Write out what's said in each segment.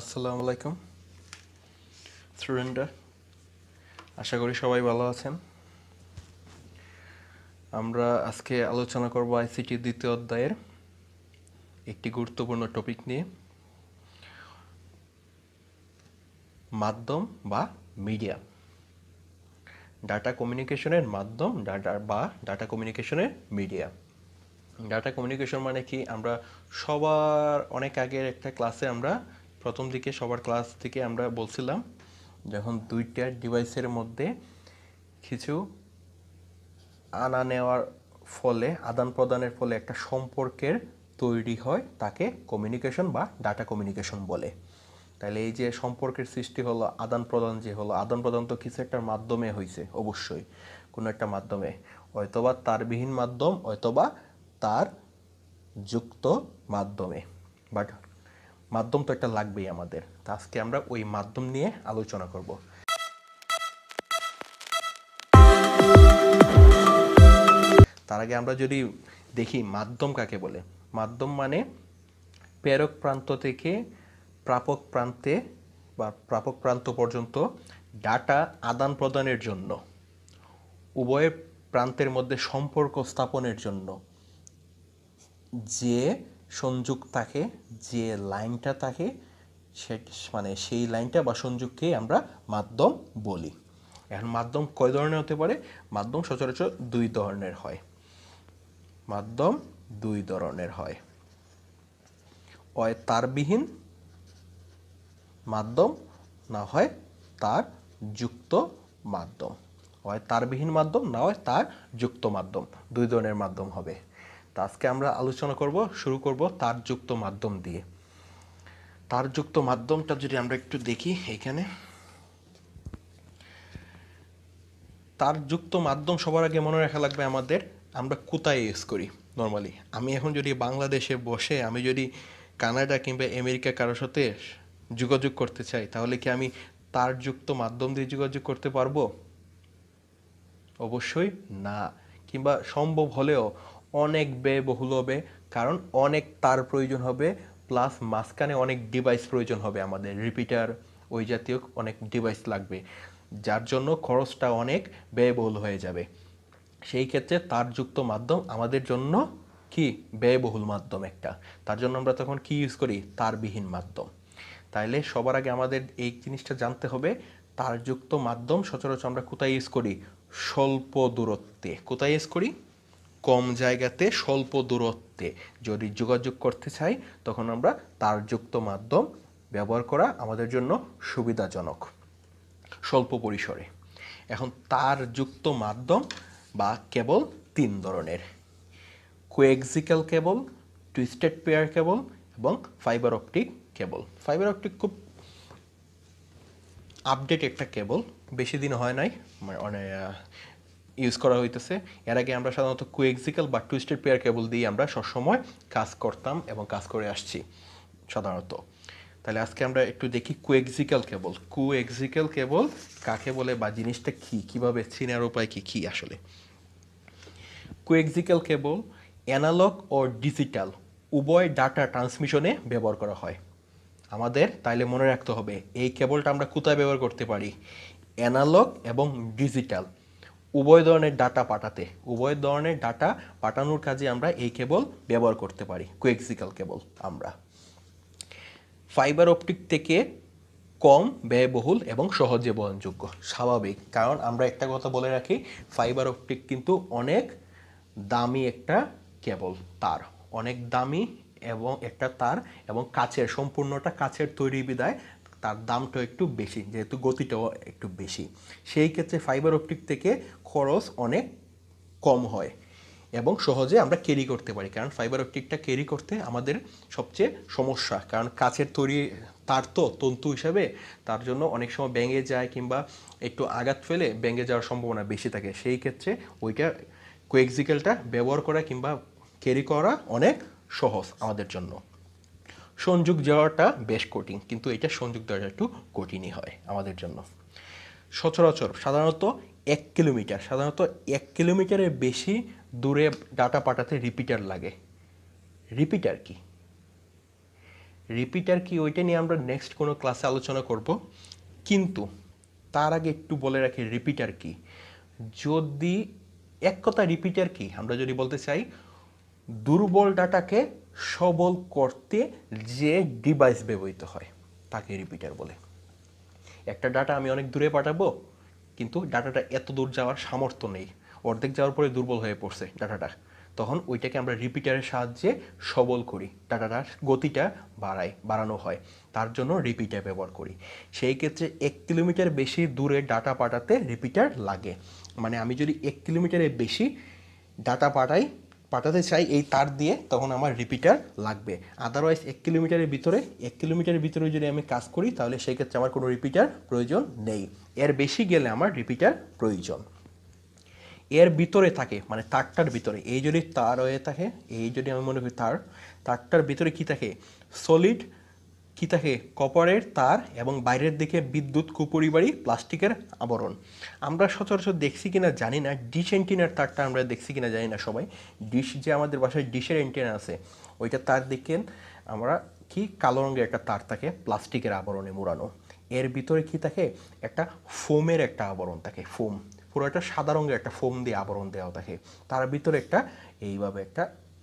আসসালামু আলাইকুম স্টুডেন্টরা আশা করি সবাই ভালো আছেন আমরা আজকে আলোচনা করব আইসিটি দ্বিতীয় অধ্যায়ের একটি গুরুত্বপূর্ণ টপিক নিয়ে মাধ্যম বা মিডিয়া ডাটা কমিউনিকেশনের মাধ্যম ডাটা বা ডাটা কমিউনিকেশনের মিডিয়া ডাটা কমিউনিকেশন মানে কি আমরা সবার অনেক আগের একটা ক্লাসে আমরা প্রথম দিকে সবার ক্লাস থেকে আমরা বলছিলাম যখন দুইটা ডিভাইসের মধ্যে কিছু আনা নেওয়ার ফলে আদান প্রদানের ফলে একটা সম্পর্কের তৈরি হয় তাকে কমিউনিকেশন বা ডাটা কমিউনিকেশন বলে তাহলে এই যে সম্পর্কের সৃষ্টি হলো আদান প্রদান যে হলো আদান প্রদান তো কিছু একটার মাধ্যমে হয়েছে অবশ্যই কোনো একটা মাধ্যমে হয়তোবা তারবিহীন মাধ্যম হয়তোবা তার যুক্ত মাধ্যমে বাট মাধ্যম তো একটা লাগবেই আমাদের তা আজকে আমরা ওই মাধ্যম নিয়ে আলোচনা করব তার আগে আমরা যদি দেখি মাধ্যম কাকে বলে মাধ্যম মানে প্রেরক প্রান্ত থেকে প্রাপক প্রান্তে বা প্রাপক প্রান্ত পর্যন্ত ডাটা আদান প্রদানের জন্য উভয় প্রান্তের মধ্যে সম্পর্ক স্থাপনের জন্য যে সংযোগ থাকে যে লাইনটা থাকে সে মানে সেই লাইনটা বা সংযোগকেই আমরা মাধ্যম বলি এখন মাধ্যম কয় ধরনের হতে পারে মাধ্যম সচরাচর দুই ধরনের হয় মাধ্যম দুই ধরনের হয় হয় তারবিহীন মাধ্যম না হয় তার যুক্ত মাধ্যম হয় তারবিহীন মাধ্যম না হয় তার যুক্ত মাধ্যম দুই ধরনের মাধ্যম হবে তো আজকে আমরা আলোচনা করব শুরু করব যুক্ত মাধ্যম দিয়ে তার যুক্ত মাধ্যমটা যদি আমরা একটু দেখি এখানে যুক্ত মাধ্যম সবার আগে মনে রাখা লাগবে আমাদের আমরা কোথায় ইউজ করি নর্মালি আমি এখন যদি বাংলাদেশে বসে আমি যদি কানাডা কিংবা আমেরিকা কারোর সাথে যোগাযোগ করতে চাই তাহলে কি আমি তার যুক্ত মাধ্যম দিয়ে যোগাযোগ করতে পারবো অবশ্যই না কিংবা সম্ভব হলেও অনেক ব্যয়বহুল হবে কারণ অনেক তার প্রয়োজন হবে প্লাস মাঝখানে অনেক ডিভাইস প্রয়োজন হবে আমাদের রিপিটার ওই জাতীয় অনেক ডিভাইস লাগবে যার জন্য খরচটা অনেক ব্যয়বহুল হয়ে যাবে সেই ক্ষেত্রে তারযুক্ত মাধ্যম আমাদের জন্য কি ব্যয়বহুল মাধ্যম একটা তার জন্য আমরা তখন কি ইউজ করি তারবিহীন মাধ্যম তাইলে সবার আগে আমাদের এই জিনিসটা জানতে হবে তারযুক্ত মাধ্যম সচরাচর আমরা কোথায় ইউজ করি স্বল্প দূরত্বে কোথায় ইউজ করি কম জায়গাতে স্বল্প দূরত্বে যদি যোগাযোগ করতে চাই তখন আমরা তারযুক্ত মাধ্যম ব্যবহার করা আমাদের জন্য সুবিধাজনক স্বল্প পরিসরে এখন তার যুক্ত মাধ্যম বা কেবল তিন ধরনের কোয়েক্সিক্যাল কেবল টুইস্টেড পেয়ার কেবল এবং fibre optic cable fibre optic খুব আপডেট একটা কেবল বেশি দিন হয় নাই মানে, মানে ইউজ করা হইতেছে এর আগে আমরা সাধারণত কোয়েক্সিক্যাল বা টুইস্টেড পেয়ার কেবল দিয়ে আমরা সবসময় কাজ করতাম এবং কাজ করে আসছি সাধারণত তাহলে আজকে আমরা একটু দেখি কোয়েক্সিক্যাল কেবল কোয়েক্সিক্যাল কেবল কাকে বলে বা জিনিসটা কী কীভাবে চিনার উপায় কী কী আসলে কোয়েক্সিক্যাল কেবল অ্যানালগ ও ডিজিটাল উভয় ডাটা ট্রান্সমিশনে ব্যবহার করা হয় আমাদের তাইলে মনে রাখতে হবে এই কেবলটা আমরা কোথায় ব্যবহার করতে পারি অ্যানালগ এবং ডিজিটাল উভয় ধরনের ডাটা পাঠাতে উভয় ধরনের ডাটা পাঠানোর কাজে আমরা এই কেবল ব্যবহার করতে পারি কোয়েক্সিক্যাল কেবল আমরা ফাইবার অপটিক থেকে কম ব্যয়বহুল এবং সহজে বহনযোগ্য স্বাভাবিক কারণ আমরা একটা কথা বলে রাখি ফাইবার অপটিক কিন্তু অনেক দামি একটা কেবল তার অনেক দামি এবং একটা তার এবং কাছের সম্পূর্ণটা কাছের তৈরি বিদায় তার দামটাও একটু বেশি যেহেতু গতিটাও একটু বেশি সেই ক্ষেত্রে ফাইবার অপটিক থেকে খরচ অনেক কম হয় এবং সহজে আমরা ক্যারি করতে পারি কারণ ফাইবার অপটিকটা ক্যারি করতে আমাদের সবচেয়ে সমস্যা কারণ কাছের তৈরি তার তো তন্তু হিসাবে তার জন্য অনেক সময় ব্যাঙে যায় কিংবা একটু আঘাত ফেলে ব্যাঙে যাওয়ার সম্ভাবনা বেশি থাকে সেই ক্ষেত্রে ওইটা কোয়েক্সিকেলটা ব্যবহার করা কিংবা ক্যারি করা অনেক সহজ আমাদের জন্য সংযোগ যাওয়াটা বেশ কঠিন কিন্তু এটা সংযোগ দেওয়াটা একটু কঠিনই হয় আমাদের জন্য সচরাচর সাধারণত এক কিলোমিটার সাধারণত এক কিলোমিটারের বেশি দূরে ডাটা পাঠাতে রিপিটার লাগে রিপিটার কি রিপিটার কি ওইটা নিয়ে আমরা নেক্সট কোনো ক্লাসে আলোচনা করব কিন্তু তার আগে একটু বলে রাখি রিপিটার কি যদি এক কথা রিপিটার কি আমরা যদি বলতে চাই দুর্বল ডাটাকে সবল করতে যে ডিভাইস ব্যবহৃত হয় তাকে রিপিটার বলে একটা ডাটা আমি অনেক দূরে পাঠাবো কিন্তু ডাটাটা এত দূর যাওয়ার সামর্থ্য নেই অর্ধেক যাওয়ার পরে দুর্বল হয়ে পড়ছে ডাটাটা তখন ওইটাকে আমরা রিপিটারের সাহায্যে সবল করি ডাটাটার গতিটা বাড়াই বাড়ানো হয় তার জন্য রিপিটার ব্যবহার করি সেই ক্ষেত্রে এক কিলোমিটার বেশি দূরে ডাটা পাঠাতে রিপিটার লাগে মানে আমি যদি এক কিলোমিটারের বেশি ডাটা পাঠাই পাঠাতে চাই এই তার দিয়ে তখন আমার রিপিটার লাগবে আদারওয়াইজ এক কিলোমিটারের ভিতরে এক কিলোমিটারের ভিতরে যদি আমি কাজ করি তাহলে সেক্ষেত্রে আমার কোনো রিপিটার প্রয়োজন নেই এর বেশি গেলে আমার রিপিটার প্রয়োজন এর ভিতরে থাকে মানে তারটার ভিতরে এই যদি তার হয়ে থাকে এই যদি আমি মনে করি তার তারটার ভিতরে কি থাকে সলিড কি থাকে কপারের তার এবং বাইরের দিকে বিদ্যুৎ কুপরিবাড়ি প্লাস্টিকের আবরণ আমরা সচরাচর দেখছি কিনা জানি না ডিশ এন্টিনার তারটা আমরা দেখছি কিনা জানি না সবাই ডিশ যে আমাদের বাসায় ডিশের এন্টিনার আছে ওইটা তার দেখেন আমরা কি কালো রঙের একটা তার থাকে প্লাস্টিকের আবরণে মোড়ানো এর ভিতরে কি থাকে একটা ফোমের একটা আবরণ থাকে ফোম পুরো একটা সাদা রঙের একটা ফোম দিয়ে আবরণ দেওয়া থাকে তার ভিতরে একটা এইভাবে একটা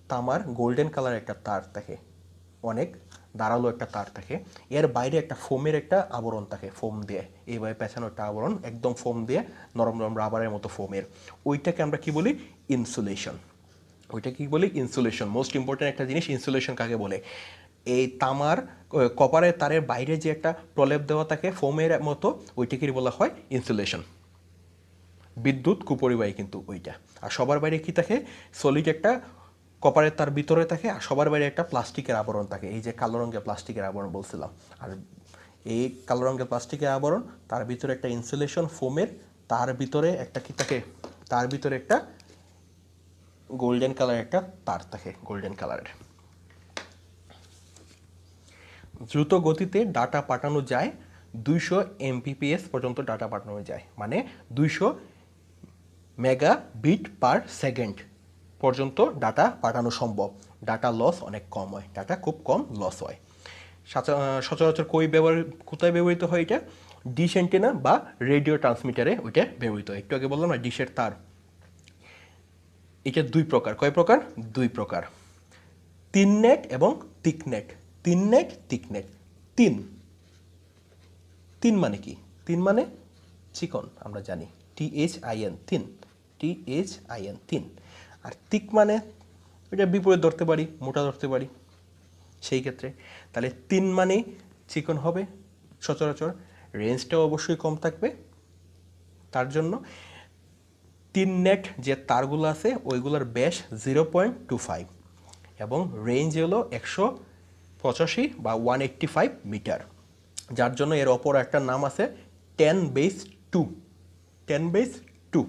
তামার গোল্ডেন কালার একটা তার থাকে অনেক দাঁড়ালো একটা তার থাকে এর বাইরে একটা ফোমের একটা আবরণ থাকে ফোম দিয়ে এইভাবে পেছানো একটা আবরণ একদম ফোম দিয়ে নরম নরম রাবারের মতো ফোমের ওইটাকে আমরা কি বলি ইনসুলেশন ওইটা কি বলি ইনসুলেশন মোস্ট ইম্পর্টেন্ট একটা জিনিস ইনসুলেশন কাকে বলে এই তামার কপারের তারের বাইরে যে একটা প্রলেপ দেওয়া থাকে ফোমের মতো ওইটাকে বলা হয় ইনসুলেশন বিদ্যুৎ কুপরিবাহী কিন্তু ওইটা আর সবার বাইরে কি থাকে সলিড একটা কপারের তার ভিতরে থাকে আর সবার বাইরে একটা প্লাস্টিকের আবরণ থাকে এই যে কালো রঙের প্লাস্টিকের আবরণ বলছিলাম আর এই কালো রঙের প্লাস্টিকের আবরণ তার ভিতরে একটা ইনসুলেশন ফোমের তার ভিতরে একটা কি থাকে তার ভিতরে একটা গোল্ডেন কালার একটা তার থাকে গোল্ডেন কালারের দ্রুত গতিতে ডাটা পাঠানো যায় দুইশো এমপিপিএস পর্যন্ত ডাটা পাঠানো যায় মানে দুইশো মেগা বিট পার সেকেন্ড পর্যন্ত ডাটা পাঠানো সম্ভব ডাটা লস অনেক কম হয় ডাটা খুব কম লস হয় সচরাচর কই ব্যবহার কোথায় ব্যবহৃত হয় এটা ডিসেন্টিনা বা রেডিও ট্রান্সমিটারে ওইটা ব্যবহৃত হয় একটু আগে বললাম না ডিশের তার এটা দুই প্রকার কয় প্রকার দুই প্রকার তিন নেট এবং thick net thin net thick net thin thin মানে কি তিন মানে চিকন আমরা জানি টি এইচ আই এন তিন টি এইচ তিন আর তিক মানে ওইটা বিপরীত ধরতে পারি মোটা ধরতে পারি সেই ক্ষেত্রে তাহলে তিন মানে চিকন হবে সচরাচর রেঞ্জটাও অবশ্যই কম থাকবে তার জন্য তিন নেট যে তারগুলো আছে ওইগুলোর ব্যাস জিরো পয়েন্ট টু ফাইভ এবং রেঞ্জ হলো একশো পঁচাশি বা ওয়ান এইট্টি ফাইভ মিটার যার জন্য এর অপর একটা নাম আছে ten base two ten base two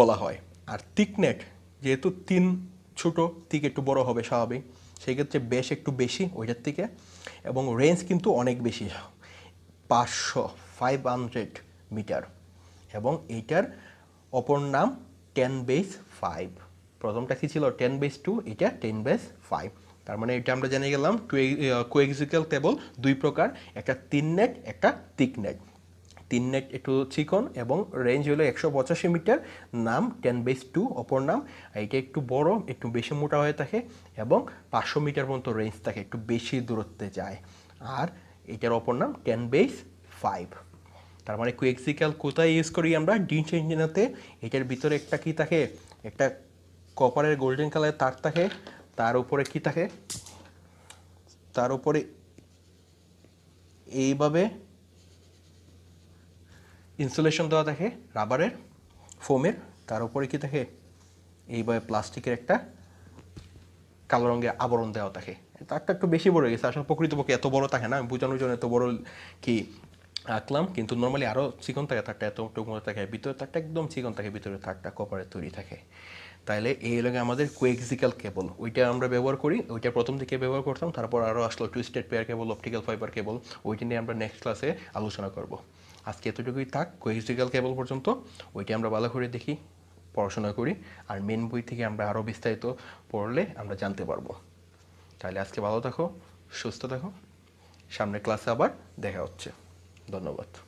বলা হয় আর তিক যেহেতু তিন ছোট তিক একটু বড় হবে স্বাভাবিক সেক্ষেত্রে বেশ একটু বেশি ওইটার থেকে এবং রেঞ্জ কিন্তু অনেক বেশি পাঁচশো ফাইভ হান্ড্রেড মিটার এবং এইটার অপর নাম টেন বেস ফাইভ প্রথমটা কী ছিল টেন বেস টু এটা টেন বেস ফাইভ তার মানে এটা আমরা জেনে গেলাম কোয়েক্সিক্যাল টেবল দুই প্রকার একটা তিন নেট একটা তিক নেট তিন নেট একটু চিকন এবং রেঞ্জ হলো একশো পঁচাশি মিটার নাম টেন বেস টু অপর নাম এটা একটু বড় একটু বেশি মোটা হয়ে থাকে এবং পাঁচশো মিটার পর্যন্ত রেঞ্জ থাকে একটু বেশি দূরত্বে যায় আর এটার অপর নাম টেন বেস ফাইভ তার মানে কুয়েক্সিক্যাল কোথায় ইউজ করি আমরা ডিঞ্চ ইঞ্জিনাতে এটার ভিতরে একটা কি থাকে একটা কপারের গোল্ডেন কালারের তার থাকে তার উপরে কি থাকে তার উপরে এইভাবে ইনসুলেশন দেওয়া থাকে রাবারের ফোমের তার উপরে কি থাকে এইভাবে প্লাস্টিকের একটা কালো রঙের আবরণ দেওয়া থাকে তারটা একটু বেশি বড় গেছে আসলে প্রকৃতপক্ষে এত বড় থাকে না আমি বোঝানোর জন্য এত বড় কি আঁকলাম কিন্তু নর্মালি আরও চিকন থাকে তারটা এত মতো থাকে ভিতরে তারটা একদম চিকন থাকে ভিতরে তারটা কপারে তৈরি থাকে তাহলে এই লাগে আমাদের কোয়েক্সিক্যাল কেবল ওইটা আমরা ব্যবহার করি ওইটা প্রথম থেকে ব্যবহার করতাম তারপর আরও আসলো twisted pair cable optical fibre cable ওইটা নিয়ে আমরা নেক্সট ক্লাসে আলোচনা করবো আজকে এতটুকুই থাক কোহেস্টিক্যাল কেবল পর্যন্ত ওইটি আমরা ভালো করে দেখি পড়াশোনা করি আর মেন বই থেকে আমরা আরও বিস্তারিত পড়লে আমরা জানতে পারবো তাহলে আজকে ভালো থাকো সুস্থ থাকো সামনের ক্লাসে আবার দেখা হচ্ছে ধন্যবাদ